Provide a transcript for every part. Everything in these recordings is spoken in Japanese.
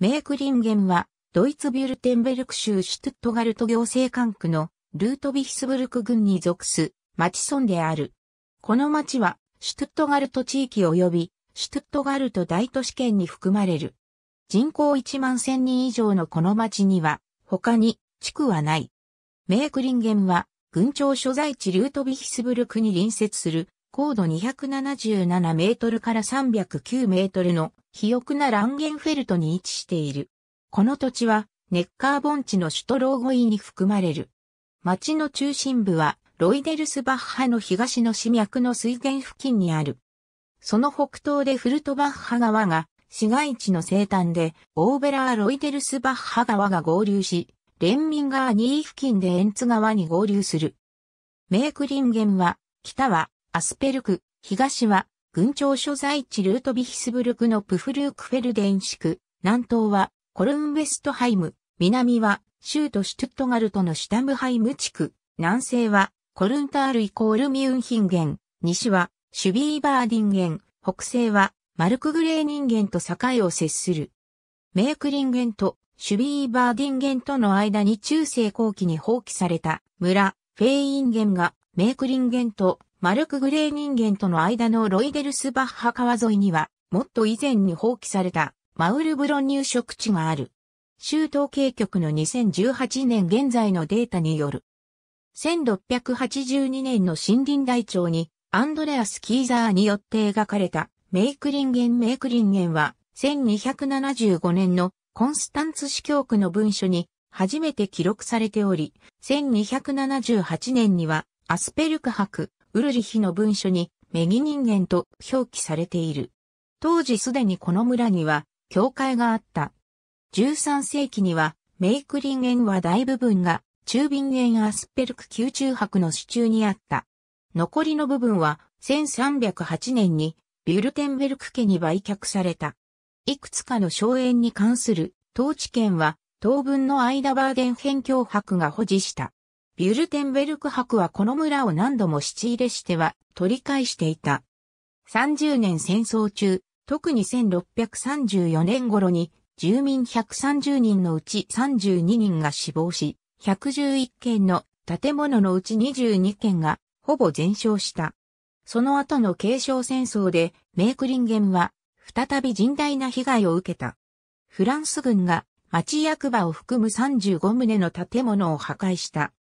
メークリンゲンは、ドイツビュルテンベルク州シュトゥットガルト行政管区のルートビヒスブルク郡に属す町村である。この町は、シュトゥットガルト地域及び、シュトゥットガルト大都市圏に含まれる。人口1万1000人以上のこの町には、他に地区はない。メークリンゲンは、郡庁所在地ルートビヒスブルクに隣接する、高度277メートルから309メートルの肥沃なランゲンフェルトに位置している。この土地は、ネッカー盆地の首都ローゴイに含まれる。町の中心部は、ロイデルスバッハの東の市脈の水源付近にある。その北東でフルトバッハ川が、市街地の西端で、オーベラー・ロイデルスバッハ川が合流し、レンミン川2位付近でエンツ川に合流する。メークリンゲンは、北はアスペルク、東は軍庁所在地ルートビヒスブルクのプフルークフェルデン地区、南東はコルンウェストハイム、南は州都シュトゥットガルトのシュタムハイム地区、南西はコルンタールイコールミュンヒンゲン、西はシュビーバーディンゲン、北西はマルクグレー人間と境を接する。メークリンゲンとシュビーバーディンゲンとの間に中世後期に放棄された村、フェイインゲンがメークリンゲンとマルク・グレー人間との間のロイデルスバッハ川沿いには、もっと以前に放棄されたマウルブロ入植地がある。州統計局の2018年現在のデータによる。1682年の森林台帳に、アンドレアス・キーザーによって描かれた、メイクリンゲン・メイクリンゲンは、1275年のコンスタンツ司教区の文書に初めて記録されており、1278年にはアスペルク博、ウルリヒの文書にメギ人間と表記されている。当時すでにこの村には教会があった。13世紀にはメイクリン園は大部分が中瓶園アスペルク宮中博の支柱にあった。残りの部分は1308年にビュルテンベルク家に売却された。いくつかの荘園に関する統治権は当分の間バーデン辺境博が保持した。ビュルテンベルク博はこの村を何度も七入れしては取り返していた。30年戦争中、特に1634年頃に住民130人のうち32人が死亡し、111件の建物のうち22件がほぼ全焼した。その後の継承戦争でメークリンゲンは再び甚大な被害を受けた。フランス軍が町役場を含む35棟の建物を破壊した。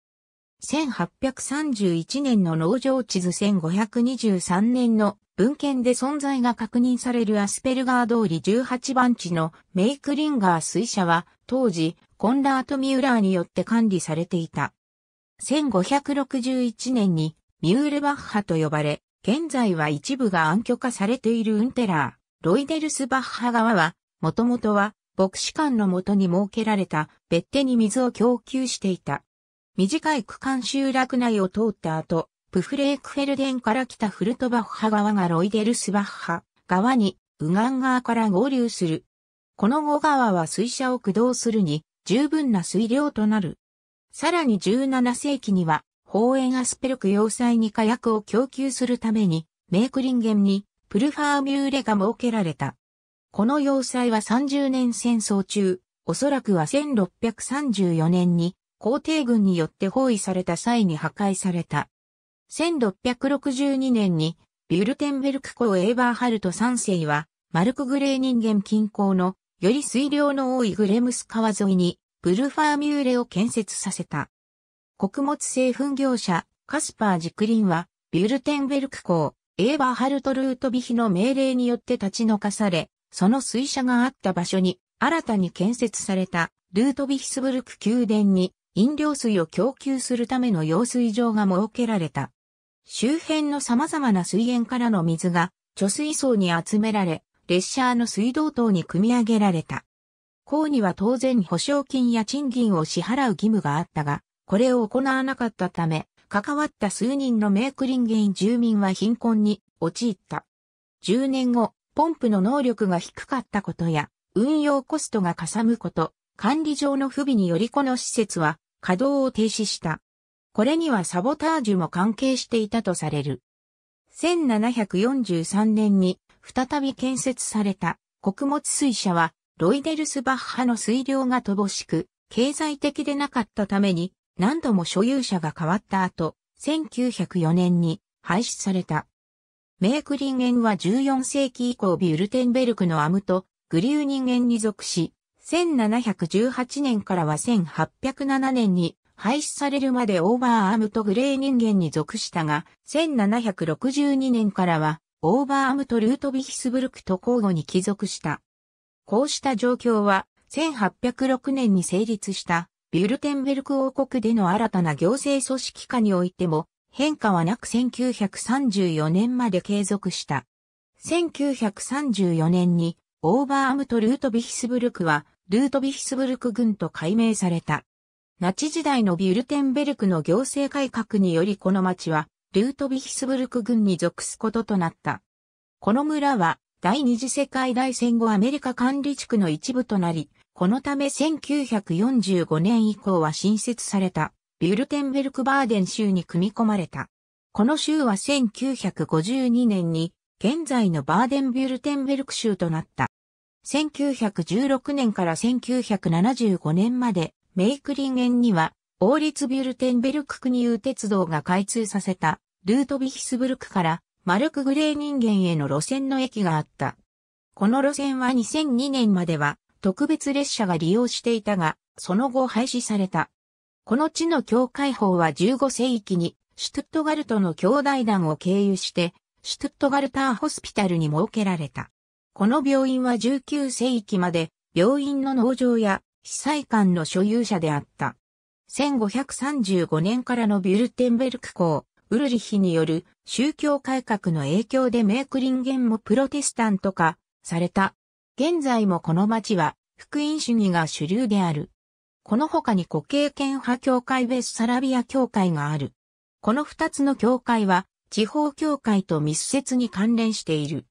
1831年の農場地図1523年の文献で存在が確認されるアスペルガー通り18番地のメイクリンガー水車は当時コンラート・ミューラーによって管理されていた。1561年にミュールバッハと呼ばれ、現在は一部が暗渠化されているウンテラー、ロイデルスバッハ側は、もともとは牧師館のもとに設けられた別手に水を供給していた。短い区間集落内を通った後、プフレークフェルデンから来たフルトバッハ川がロイデルスバッハ川にウガン川から合流する。この後川は水車を駆動するに十分な水量となる。さらに17世紀には、ホーアスペルク要塞に火薬を供給するために、メークリンゲンにプルファーミューレが設けられた。この要塞は30年戦争中、おそらくは1634年に皇帝軍によって包囲された際に破壊された。1662年に、ビュルテンベルク公エーバーハルト3世は、マルクグレー人間近郊の、より水量の多いグレムス川沿いに、ブルファーミューレを建設させた。穀物製粉業者、カスパー・ジクリンは、ビュルテンベルク公、エーバーハルトルートビヒの命令によって立ち退かされ、その水車があった場所に、新たに建設された、ルートビヒスブルク宮殿に、飲料水を供給するための用水場が設けられた。周辺の様々な水源からの水が貯水槽に集められ、列車の水道等に組み上げられた。港には当然保証金や賃金を支払う義務があったが、これを行わなかったため、関わった数人のメークリンゲイン住民は貧困に陥った。10年後、ポンプの能力が低かったことや、運用コストがかさむこと、管理上の不備によりこの施設は稼働を停止した。これにはサボタージュも関係していたとされる。1743年に再び建設された穀物水車はロイデルスバッハの水量が乏しく経済的でなかったために何度も所有者が変わった後、1904年に廃止された。メークリンゲンは14世紀以降ビュルテンベルクのアムとグリューニンゲンに属し、1718年からは1807年に廃止されるまでオーバーアームとグレー人間に属したが、1762年からはオーバーアームとルートヴィヒスブルクと交互に帰属した。こうした状況は、1806年に成立したビュルテンベルク王国での新たな行政組織下においても変化はなく1934年まで継続した。1934年にオーバーアムとルートヴィヒスブルクはルートビヒスブルク軍と改名された。ナチ時代のビュルテンベルクの行政改革によりこの町は、ルートビヒスブルク軍に属すこととなった。この村は、第二次世界大戦後アメリカ管理地区の一部となり、このため1945年以降は新設された、ビュルテンベルクバーデン州に組み込まれた。この州は1952年に、現在のバーデンビュルテンベルク州となった。1916年から1975年まで、メイクリン園には、王立ビュルテンベルク国有鉄道が開通させた、ルートビヒスブルクから、マルクグレー人間への路線の駅があった。この路線は2002年までは、特別列車が利用していたが、その後廃止された。この地の境界法は15世紀に、シュトゥットガルトの兄弟団を経由して、シュトゥットガルターホスピタルに設けられた。この病院は19世紀まで病院の農場や被災館の所有者であった。1535年からのビュルテンベルク公、ウルリヒによる宗教改革の影響でメークリンゲンもプロテスタント化された。現在もこの町は福音主義が主流である。この他に固形圏派教会ベスサラビア教会がある。この二つの教会は地方教会と密接に関連している。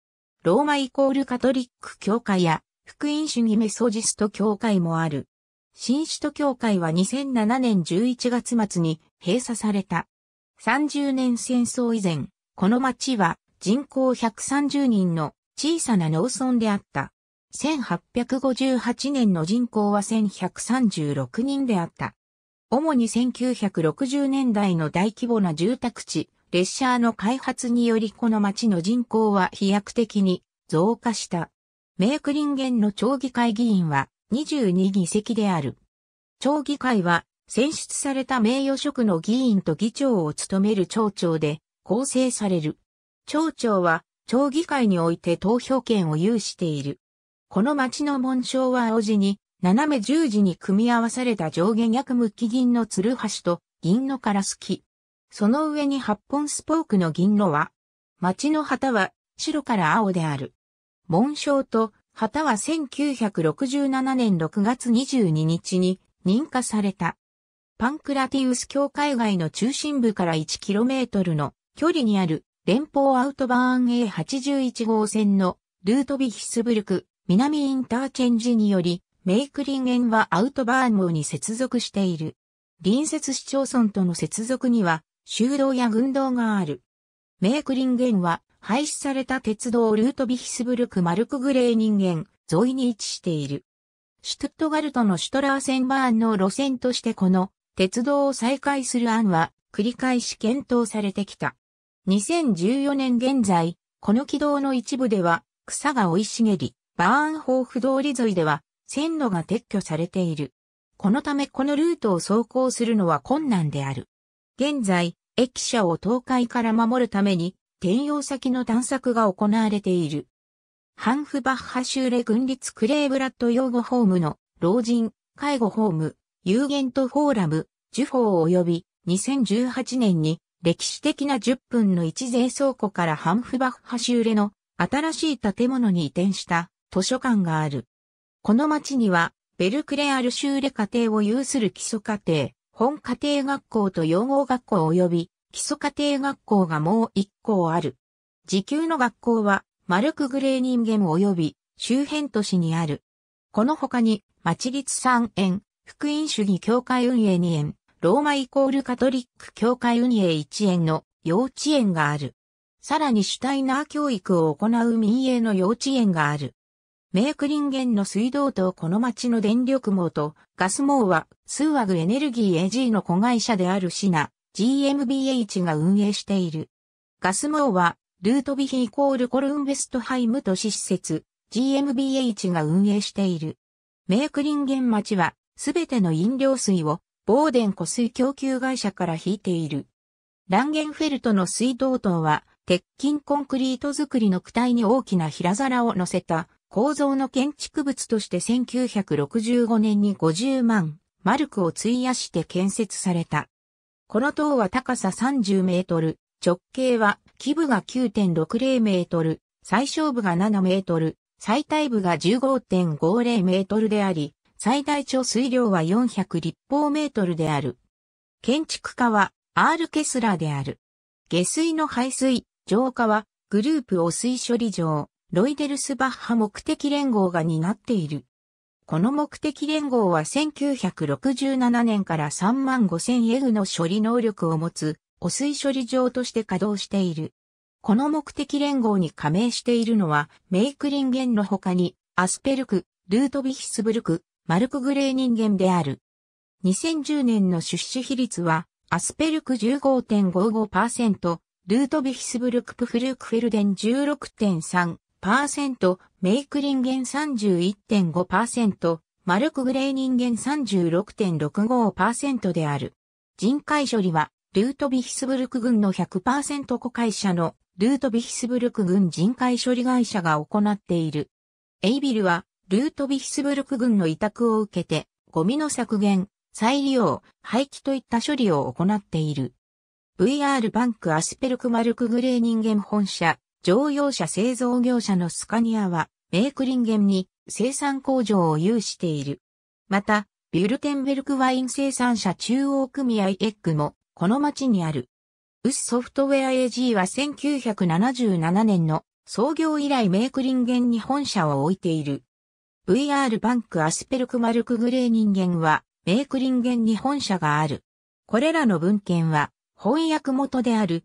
ローマイコールカトリック教会や、福音主義メソジスト教会もある。新首都教会は2007年11月末に閉鎖された。30年戦争以前、この町は人口130人の小さな農村であった。1858年の人口は1136人であった。主に1960年代の大規模な住宅地、列車の開発によりこの町の人口は飛躍的に増加した。メークリンゲンの町議会議員は22議席である。町議会は選出された名誉職の議員と議長を務める町長で構成される。町長は町議会において投票権を有している。この町の紋章は青時に斜め十字に組み合わされた上下逆向き銀の鶴橋と銀のカラスき。その上に八本スポークの銀炉は、町の旗は白から青である。紋章と旗は1967年6月22日に認可された。パンクラティウス教会外の中心部から 1km の距離にある連邦アウトバーン A81 号線のルートビヒスブルク南インターチェンジによりメイクリン園ンはアウトバーン号に接続している。隣接市町村との接続には修道や軍道がある。メークリンゲンは廃止された鉄道ルートビヒスブルク・マルクグレーニンゲン沿いに位置している。シュトゥットガルトのシュトラーセンバーンの路線としてこの鉄道を再開する案は繰り返し検討されてきた。2014年現在、この軌道の一部では草が生い茂り、バーンホーフ通り沿いでは線路が撤去されている。このためこのルートを走行するのは困難である。現在、駅舎を倒壊から守るために、転用先の探索が行われている。ハンフバッハ州レ軍立クレーブラッド養護ホームの老人、介護ホーム、有限とフォーラム、受報及び2018年に歴史的な10分の1税倉庫からハンフバッハ州レの新しい建物に移転した図書館がある。この町にはベルクレアル州レ家庭を有する基礎家庭、本家庭学校と養護学校及び基礎家庭学校がもう一校ある。時給の学校は、マルク・グレーニンゲム及び周辺都市にある。この他に、町立3園、福音主義協会運営2園、ローマイコールカトリック協会運営1園の幼稚園がある。さらにシュタイナー教育を行う民営の幼稚園がある。メークリンゲンの水道とこの町の電力網とガス網はスーアグエネルギー AG の子会社であるシナ GmbH が運営している。ガス網はルートビヒイコールコルンベストハイム都市施設 GmbH が運営している。メークリンゲン町はすべての飲料水をボーデン湖水供給会社から引いている。ランゲンフェルトの水道塔は鉄筋コンクリート造りの躯体に大きな平皿を乗せた構造の建築物として1965年に50万マルクを費やして建設された。この塔は高さ30メートル、直径は基部が9.60メートル、最小部が7メートル、最大部が15.50メートルであり、最大貯水量は400立方メートルである。建築家は R ケスラーである。下水の排水、浄化はグループ汚水処理場、ロイデルスバッハ目的連合が担っている。この目的連合は1967年から3万5000エグの処理能力を持つ汚水処理場として稼働している。この目的連合に加盟しているのはメイクリンゲンの他にアスペルク、ルートビヒスブルク、マルクグレー人間である。2010年の出資比率はアスペルク15.55%、ルートビヒスブルクプフルークフェルデン16.3、メイクリンゲン31.5%、マルクグレー人間36.65%である。人海処理は、ルートビヒスブルク軍の100%子会社のルートビヒスブルク軍人海処理会社が行っている。エイビルは、ルートビヒスブルク軍の委託を受けて、ゴミの削減、再利用、廃棄といった処理を行っている。VR バンクアスペルクマルクグレー人間本社、乗用車製造業者のスカニアは、メークリンゲンに生産工場を有している。また、ビュルテンベルクワイン生産者中央組合エッグも、この町にある。ウスソフトウェア AG は1977年の創業以来メークリンゲンに本社を置いている。VR バンクアスペルクマルクグレー人間はメークリンゲンに本社がある。これらの文献は翻訳元である